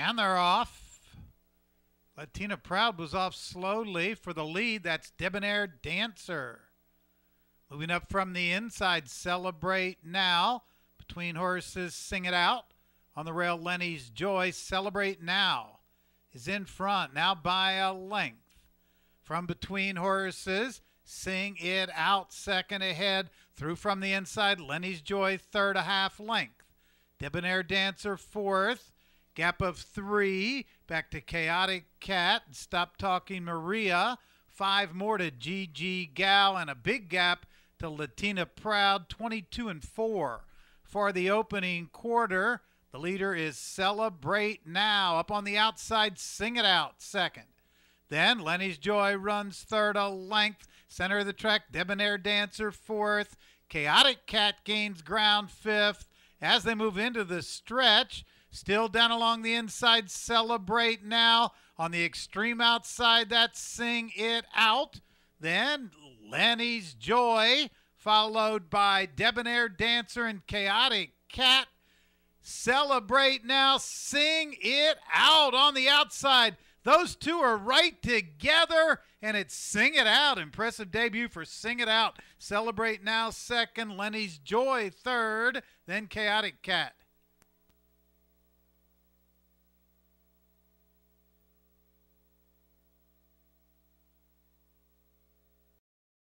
And they're off. Latina Proud was off slowly for the lead. That's Debonair Dancer. Moving up from the inside, Celebrate Now. Between horses, Sing It Out. On the rail, Lenny's Joy. Celebrate Now is in front, now by a length. From between horses, Sing It Out second ahead. Through from the inside, Lenny's Joy third, a half length. Debonair Dancer fourth. Gap of three, back to Chaotic Cat, Stop Talking Maria, five more to GG Gal, and a big gap to Latina Proud, 22 and four. For the opening quarter, the leader is Celebrate Now. Up on the outside, Sing It Out, second. Then Lenny's Joy runs third a length. Center of the track, Debonair Dancer fourth. Chaotic Cat gains ground fifth. As they move into the stretch, Still down along the inside, celebrate now. On the extreme outside, that's sing it out. Then Lenny's Joy, followed by Debonair Dancer and Chaotic Cat. Celebrate now, sing it out on the outside. Those two are right together, and it's Sing It Out. Impressive debut for Sing It Out. Celebrate Now, second. Lenny's Joy, third. Then Chaotic Cat.